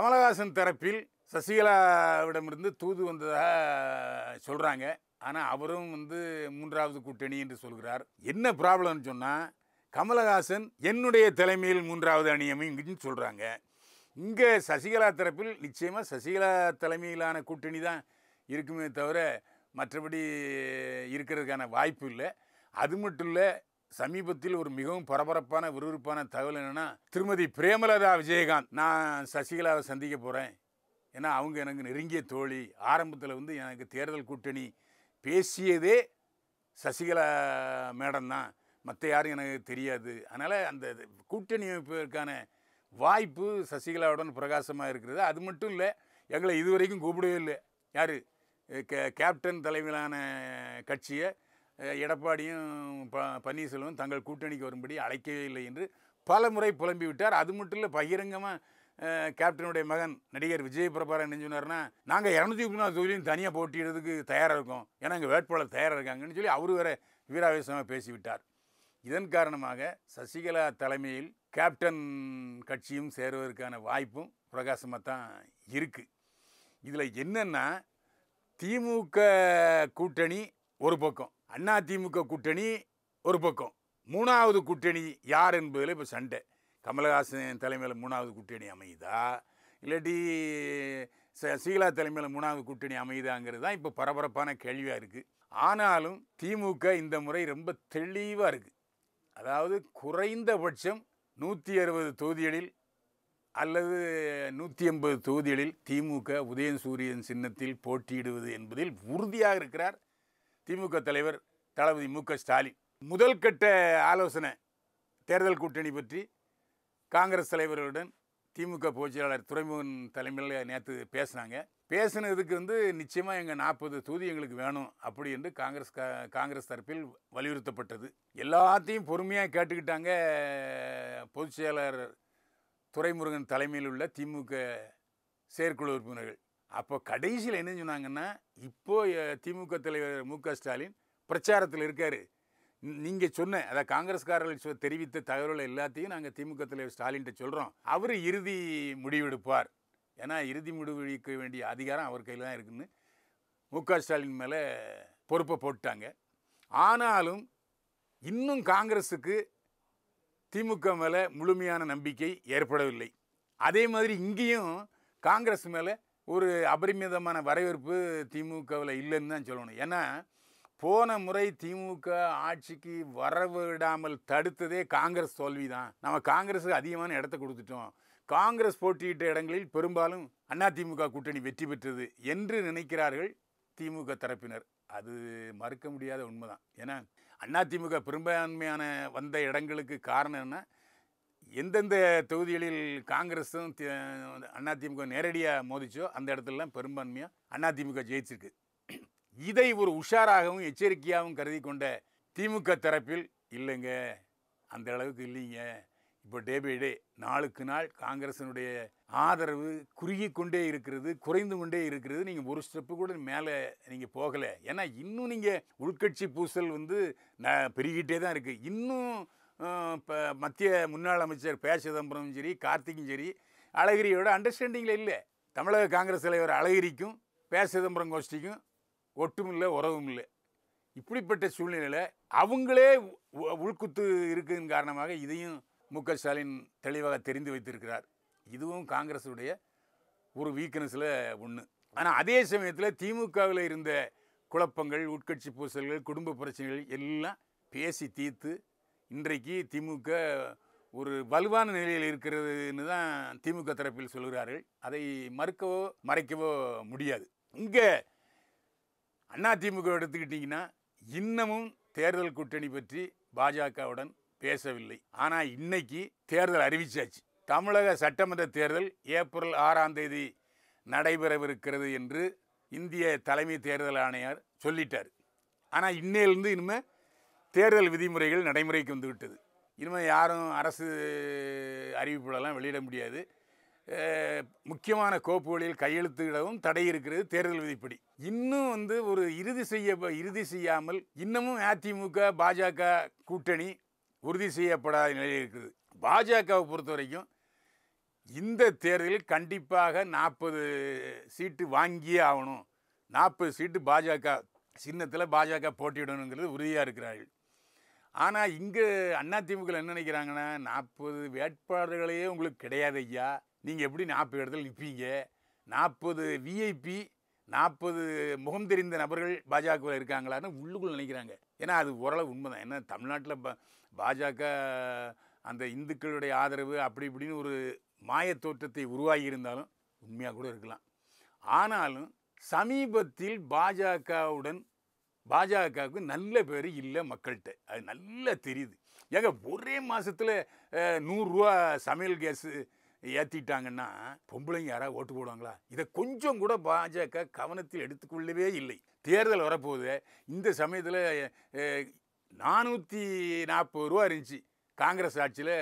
கமலஹாசன் தரப்பில் சசிகலாவிடமிருந்து தூது வந்ததாக சொல்கிறாங்க ஆனால் அவரும் வந்து மூன்றாவது கூட்டணி என்று சொல்கிறார் என்ன ப்ராப்ளம்னு சொன்னால் கமலஹாசன் என்னுடைய தலைமையில் மூன்றாவது அணி அமைங்கன்னு சொல்கிறாங்க இங்கே சசிகலா தரப்பில் நிச்சயமாக சசிகலா தலைமையிலான கூட்டணி தான் இருக்குமே தவிர மற்றபடி இருக்கிறதுக்கான வாய்ப்பு இல்லை அது மட்டும் இல்லை சமீபத்தில் ஒரு மிகவும் பரபரப்பான விறுவிறுப்பான தகவல் என்னென்னா திருமதி பிரேமலதா விஜயகாந்த் நான் சசிகலாவை சந்திக்க போகிறேன் ஏன்னா அவங்க எனக்கு நெருங்கிய தோழி ஆரம்பத்தில் வந்து எனக்கு தேர்தல் கூட்டணி பேசியதே சசிகலா மேடம் தான் மற்ற யாரும் எனக்கு தெரியாது அதனால் அந்த கூட்டணி அமைப்பிற்கான வாய்ப்பு சசிகலாவுடன் பிரகாசமாக இருக்கிறது அது மட்டும் இல்லை எங்களை இது வரைக்கும் கூப்பிடவே இல்லை யார் கே கேப்டன் தலைமையிலான கட்சியை எடப்பாடியும் ப பன்னீர்செல்வம் தங்கள் கூட்டணிக்கு வரும்படி அழைக்கவே இல்லை என்று பல முறை புலம்பி விட்டார் அது மட்டும் இல்லை பகிரங்கமாக கேப்டனுடைய மகன் நடிகர் விஜய் பிரபாரன் என்ன சொன்னார்னா நாங்கள் இரநூத்தி முப்பத்தி நாலு தொகுதியும் தனியாக போட்டிடுறதுக்கு தயாராக இருக்கோம் ஏன்னா எங்கள் வேட்பாளர் தயாராக இருக்காங்கன்னு சொல்லி அவர் வேற வீராவேசமாக பேசிவிட்டார் இதன் காரணமாக சசிகலா தலைமையில் கேப்டன் கட்சியும் சேருவதற்கான வாய்ப்பும் பிரகாசமாக தான் இருக்குது இதில் என்னென்னா திமுக கூட்டணி ஒரு பக்கம் அண்ணா திமுக கூட்டணி ஒரு பக்கம் மூணாவது கூட்டணி யார் என்பதில் இப்போ சண்டை கமலஹாசன் தலைமையில் மூணாவது கூட்டணி அமையுதா இல்லாட்டி சீலா தலைமையில் மூணாவது கூட்டணி அமையுதாங்கிறது தான் இப்போ பரபரப்பான கேள்வியாக இருக்குது ஆனாலும் திமுக இந்த முறை ரொம்ப தெளிவாக இருக்குது அதாவது குறைந்தபட்சம் நூற்றி அறுபது தொகுதிகளில் அல்லது நூற்றி எண்பது தொகுதிகளில் திமுக சூரியன் சின்னத்தில் போட்டியிடுவது என்பதில் உறுதியாக இருக்கிறார் திமுக தலைவர் தளபதி மு க ஸ்டாலின் முதல் கட்ட ஆலோசனை தேர்தல் கூட்டணி பற்றி காங்கிரஸ் தலைவர்களுடன் திமுக பொதுச்செயலாளர் துறைமுகன் தலைமையில் நேற்று பேசினாங்க பேசினதுக்கு வந்து நிச்சயமாக எங்கள் நாற்பது தொகுதி எங்களுக்கு வேணும் அப்படி என்று காங்கிரஸ் காங்கிரஸ் தரப்பில் வலியுறுத்தப்பட்டது எல்லாத்தையும் பொறுமையாக கேட்டுக்கிட்டாங்க பொதுச்செயலாளர் துறைமுருகன் தலைமையில் உள்ள திமுக செயற்குழு உறுப்பினர்கள் அப்போ கடைசியில் என்ன சொன்னாங்கன்னா இப்போது திமுக தலைவர் மு க ஸ்டாலின் பிரச்சாரத்தில் இருக்கார் நீங்கள் சொன்ன அதாவது காங்கிரஸ்காரர்கள் தெரிவித்த தகவல்கள் எல்லாத்தையும் நாங்கள் திமுக தலைவர் ஸ்டாலின்கிட்ட சொல்கிறோம் அவர் இறுதி முடிவெடுப்பார் ஏன்னா இறுதி முடிவெடுக்க வேண்டிய அதிகாரம் அவர் கையில் தான் இருக்குன்னு மு க ஸ்டாலின் மேலே பொறுப்பை போட்டாங்க ஆனாலும் இன்னும் காங்கிரஸுக்கு திமுக மேலே முழுமையான நம்பிக்கை ஏற்படவில்லை அதே மாதிரி இங்கேயும் காங்கிரஸ் மேலே ஒரு அபரிமிதமான வரவேற்பு திமுகவில் இல்லைன்னு தான் சொல்லணும் ஏன்னா போன முறை திமுக ஆட்சிக்கு வரவிடாமல் தடுத்ததே காங்கிரஸ் தோல்வி தான் நம்ம காங்கிரஸுக்கு அதிகமான இடத்த கொடுத்துட்டோம் காங்கிரஸ் போட்டியிட்ட இடங்களில் பெரும்பாலும் அதிமுக கூட்டணி வெற்றி பெற்றது என்று நினைக்கிறார்கள் திமுக தரப்பினர் அது மறுக்க முடியாத உண்மைதான் ஏன்னா அதிமுக பெரும்பான்மையான வந்த இடங்களுக்கு காரணம் என்ன எந்தெந்த தொகுதிகளில் காங்கிரஸும் அதிமுக நேரடியாக மோதிச்சோ அந்த இடத்துலலாம் பெரும்பான்மையாக அதிமுக ஜெயிச்சிருக்கு இதை ஒரு உஷாராகவும் எச்சரிக்கையாகவும் கருதி கொண்ட திமுக தரப்பில் இல்லைங்க அந்த அளவுக்கு இல்லைங்க இப்போ டே பை டே நாளுக்கு நாள் காங்கிரசினுடைய ஆதரவு குறுகி கொண்டே இருக்கிறது குறைந்து கொண்டே இருக்கிறது நீங்கள் ஒரு ஸ்டெப்பு கூட மேலே நீங்கள் போகலை ஏன்னா இன்னும் நீங்கள் உள்கட்சி பூசல் வந்து ந பெருகிட்டே தான் இருக்குது இன்னும் இப்போ மத்திய முன்னாள் அமைச்சர் பே சிதம்பரமும் சரி கார்த்திக்கும் சரி அழகிரியோட அண்டர்ஸ்டாண்டிங்கில் இல்லை தமிழக காங்கிரஸ் தலைவர் அழகிரிக்கும் பே சிதம்பரம் கோஷ்டிக்கும் ஒட்டும் இல்லை உறவும் இல்லை இப்படிப்பட்ட சூழ்நிலையில் அவங்களே உள்குத்து இருக்குதுன்னு காரணமாக இதையும் மு க ஸ்டாலின் தெளிவாக தெரிந்து வைத்திருக்கிறார் இதுவும் காங்கிரஸுடைய ஒரு வீக்னஸில் ஒன்று ஆனால் அதே சமயத்தில் திமுகவில் இருந்த குழப்பங்கள் உட்கட்சி பூசல்கள் குடும்ப பிரச்சனைகள் எல்லாம் பேசி தீர்த்து இன்றைக்கு திமுக ஒரு வலுவான நிலையில் இருக்கிறதுன்னு தான் திமுக தரப்பில் சொல்கிறார்கள் அதை மறுக்கவோ மறைக்கவோ முடியாது இங்கே அண்ணா திமுக எடுத்துக்கிட்டிங்கன்னா இன்னமும் தேர்தல் கூட்டணி பற்றி பாஜகவுடன் பேசவில்லை ஆனால் இன்னைக்கு தேர்தல் அறிவிச்சாச்சு தமிழக சட்டமன்ற தேர்தல் ஏப்ரல் ஆறாம் தேதி நடைபெறவிருக்கிறது என்று இந்திய தலைமை தேர்தல் ஆணையர் சொல்லிட்டார் ஆனால் இன்னையிலேருந்து இனிமேல் தேர்தல் விதிமுறைகள் நடைமுறைக்கு வந்துவிட்டது இனிமேல் யாரும் அரசு அறிவிப்புகளெல்லாம் வெளியிட முடியாது முக்கியமான கோப்புகளில் கையெழுத்திடவும் தடை இருக்கிறது தேர்தல் விதிப்படி இன்னும் வந்து ஒரு இறுதி செய்ய இறுதி செய்யாமல் இன்னமும் அதிமுக பாஜக கூட்டணி உறுதி செய்யப்படாத நிலை இருக்குது பாஜகவை பொறுத்த வரைக்கும் இந்த தேர்தலில் கண்டிப்பாக நாற்பது சீட்டு வாங்கியே ஆகணும் நாற்பது சீட்டு பாஜக சின்னத்தில் பாஜக போட்டியிடணுங்கிறது உறுதியாக இருக்கிறார்கள் ஆனால் இங்கே அண்ணா திமுக என்ன நினைக்கிறாங்கன்னா நாற்பது வேட்பாளர்களையே உங்களுக்கு கிடையாது ஐயா நீங்கள் எப்படி நாற்பது இடத்துல நிற்பீங்க நாற்பது விஐபி நாற்பது முகம் தெரிந்த நபர்கள் பாஜகவில் இருக்காங்களான்னு உள்ளுக்குள்ள நினைக்கிறாங்க ஏன்னா அது ஓரளவு உண்மை தான் ஏன்னா தமிழ்நாட்டில் ப பாஜக அந்த இந்துக்களுடைய ஆதரவு அப்படி இப்படின்னு ஒரு மாய தோற்றத்தை உருவாகி இருந்தாலும் உண்மையாக கூட இருக்கலாம் ஆனாலும் சமீபத்தில் பாஜகவுடன் பாஜகவுக்கு நல்ல பேர் இல்லை மக்கள்கிட்ட அது நல்லா தெரியுது ஏங்க ஒரே மாதத்தில் நூறுரூவா சமையல் கேஸு ஏற்றிட்டாங்கன்னா பொம்பளைங்க யாராவது ஓட்டு போடுவாங்களா இதை கொஞ்சம் கூட பாஜக கவனத்தில் எடுத்துக்கொள்ளவே இல்லை தேர்தல் வரப்போகுது இந்த சமயத்தில் நானூற்றி நாற்பது ரூபா இருந்துச்சு காங்கிரஸ் ஆட்சியில்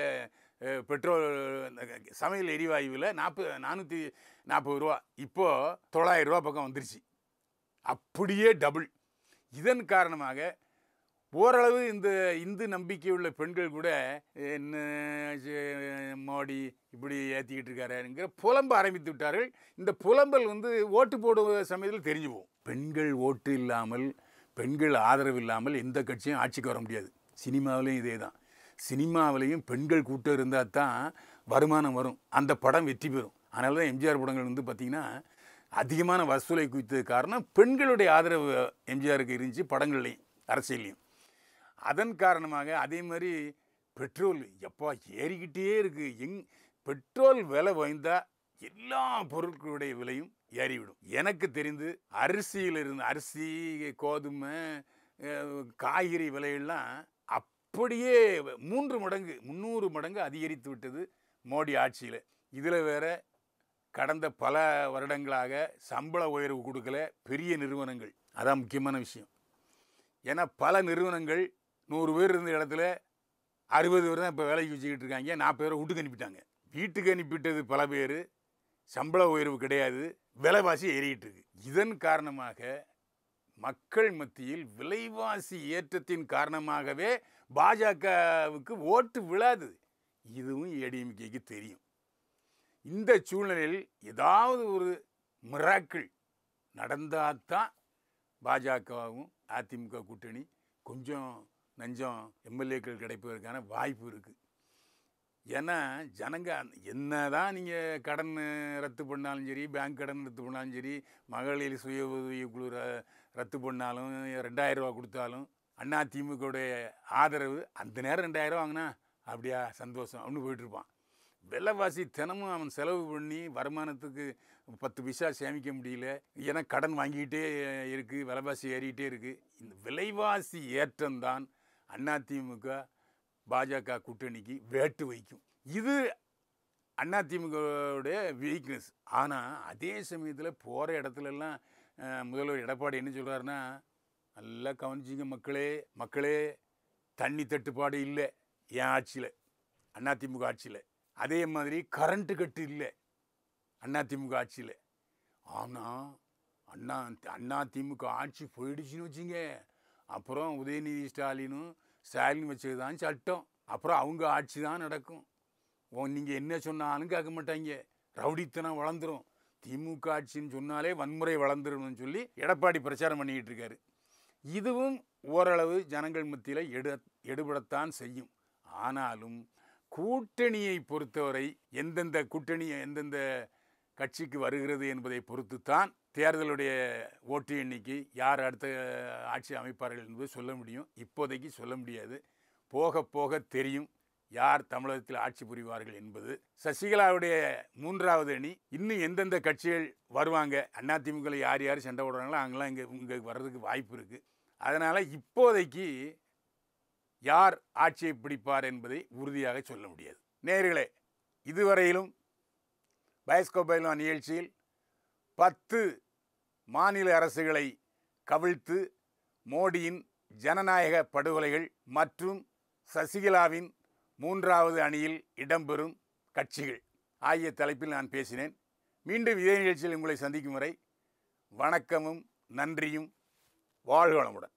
பெட்ரோல் சமையல் எரிவாயுவில் நாற்பது நானூற்றி நாற்பது ரூபா இப்போது தொள்ளாயிரம் ரூபா பக்கம் வந்துருச்சு அப்படியே டபுள் இதன் காரணமாக ஓரளவு இந்த இந்து நம்பிக்கையுள்ள பெண்கள் கூட என்ன மோடி இப்படி ஏற்றிக்கிட்டு இருக்காருங்கிற புலம்ப ஆரம்பித்து விட்டார்கள் இந்த புலம்பல் வந்து ஓட்டு போடுவ சமயத்தில் தெரிஞ்சு போகும் பெண்கள் ஓட்டு இல்லாமல் பெண்கள் ஆதரவு இல்லாமல் எந்த கட்சியும் ஆட்சிக்கு வர முடியாது சினிமாவிலையும் இதே தான் சினிமாவிலையும் பெண்கள் கூட்டம் இருந்தால் தான் வருமானம் வரும் அந்த படம் வெற்றி பெறும் அதனால தான் எம்ஜிஆர் படங்கள் வந்து பார்த்திங்கன்னா அதிகமான வசூலை குவித்தது காரணம் பெண்களுடைய ஆதரவு எம்ஜிஆருக்கு இருந்துச்சு படங்கள்லையும் அரசியல்லையும் அதன் காரணமாக அதே மாதிரி பெட்ரோல் எப்போ ஏறிக்கிட்டே இருக்குது எங் பெட்ரோல் விலை வாய்ந்தால் எல்லா பொருட்களுடைய விலையும் ஏறிவிடும் எனக்கு தெரிந்து அரிசியில் இருந்து அரிசி கோதுமை காய்கறி விலையெல்லாம் அப்படியே மூன்று மடங்கு முந்நூறு மடங்கு அதிகரித்து விட்டது மோடி ஆட்சியில் இதில் வேற கடந்த பல வருடங்களாக சம்பள உயர்வு கொடுக்கல பெரிய நிறுவனங்கள் அதான் முக்கியமான விஷயம் ஏன்னா பல நிறுவனங்கள் நூறு பேர் இருந்த இடத்துல அறுபது பேர் தான் இப்போ வேலைக்கு வச்சுக்கிட்டு இருக்காங்க நாற்பது பேரை வீட்டுக்கு அனுப்பிட்டாங்க வீட்டுக்கு அனுப்பிட்டது பல பேர் சம்பள உயர்வு கிடையாது விலைவாசி ஏறிக்கிட்டு இருக்கு இதன் காரணமாக மக்கள் மத்தியில் விலைவாசி ஏற்றத்தின் காரணமாகவே பாஜகவுக்கு ஓட்டு விழாது இதுவும் ஏடிஎம்கேக்கு தெரியும் இந்த சூழ்நிலையில் ஏதாவது ஒரு மிராக்கள் தான் பாஜகவும் அதிமுக கூட்டணி கொஞ்சம் நஞ்சம் எம்எல்ஏக்கள் கிடைப்பதற்கான வாய்ப்பு இருக்குது ஏன்னா ஜனங்க என்ன தான் நீங்கள் கடன் ரத்து பண்ணாலும் சரி பேங்க் கடன் ரத்து பண்ணாலும் சரி மகளிர் சுய உதவிக்குழு ர ரத்து பண்ணாலும் ரெண்டாயிரரூவா கொடுத்தாலும் அண்ணா திமுகவுடைய ஆதரவு அந்த நேரம் ரெண்டாயிரம் வாங்கினா அப்படியா சந்தோஷம் அப்படின்னு போயிட்டுருப்பான் விலைவாசி தினமும் அவன் செலவு பண்ணி வருமானத்துக்கு பத்து பைசா சேமிக்க முடியல ஏன்னா கடன் வாங்கிக்கிட்டே இருக்குது விலைவாசி ஏறிக்கிட்டே இருக்குது இந்த விலைவாசி ஏற்றம்தான் அதிமுக பாஜக கூட்டணிக்கு வேட்டு வைக்கும் இது அதிமுகவுடைய வீக்னஸ் ஆனால் அதே சமயத்தில் போகிற இடத்துலலாம் முதல்வர் எடப்பாடி என்ன சொல்கிறாருன்னா நல்லா கவனிச்சிங்க மக்களே மக்களே தண்ணி தட்டுப்பாடு இல்லை என் ஆட்சியில் அதிமுக ஆட்சியில் அதே மாதிரி கரண்ட்டு கட்டு இல்லை அண்ணா திமுக ஆட்சியில் ஆனால் அண்ணா அண்ணா திமுக ஆட்சி போயிடுச்சுன்னு வச்சுங்க அப்புறம் உதயநிதி ஸ்டாலினும் ஸ்டாலின் வச்சது தான் சட்டம் அப்புறம் அவங்க ஆட்சி தான் நடக்கும் நீங்கள் என்ன சொன்னாலும் கேட்க மாட்டாங்க ரவுடித்தனம் வளர்ந்துடும் திமுக ஆட்சின்னு சொன்னாலே வன்முறை வளர்ந்துடும் சொல்லி எடப்பாடி பிரச்சாரம் பண்ணிக்கிட்டு இருக்காரு இதுவும் ஓரளவு ஜனங்கள் மத்தியில் எடு எடுபடத்தான் செய்யும் ஆனாலும் கூட்டணியை பொறுத்தவரை எந்தெந்த கூட்டணி எந்தெந்த கட்சிக்கு வருகிறது என்பதை பொறுத்து தான் தேர்தலுடைய ஓட்டு எண்ணிக்கை யார் அடுத்த ஆட்சி அமைப்பார்கள் என்பது சொல்ல முடியும் இப்போதைக்கு சொல்ல முடியாது போக போக தெரியும் யார் தமிழகத்தில் ஆட்சி புரிவார்கள் என்பது சசிகலாவுடைய மூன்றாவது அணி இன்னும் எந்தெந்த கட்சிகள் வருவாங்க அதிமுக யார் யார் சண்டை போடுறாங்களோ அங்கெல்லாம் இங்கே இங்கே வர்றதுக்கு வாய்ப்பு இருக்குது அதனால் இப்போதைக்கு யார் ஆட்சியை பிடிப்பார் என்பதை உறுதியாக சொல்ல முடியாது நேர்களே இதுவரையிலும் பயஸ்கோபைலோ நிகழ்ச்சியில் பத்து மாநில அரசுகளை கவிழ்த்து மோடியின் ஜனநாயக படுகொலைகள் மற்றும் சசிகலாவின் மூன்றாவது அணியில் இடம்பெறும் கட்சிகள் ஆகிய தலைப்பில் நான் பேசினேன் மீண்டும் இதே நிகழ்ச்சியில் உங்களை சந்திக்கும் வரை வணக்கமும் நன்றியும் வாழ்வளமுடன்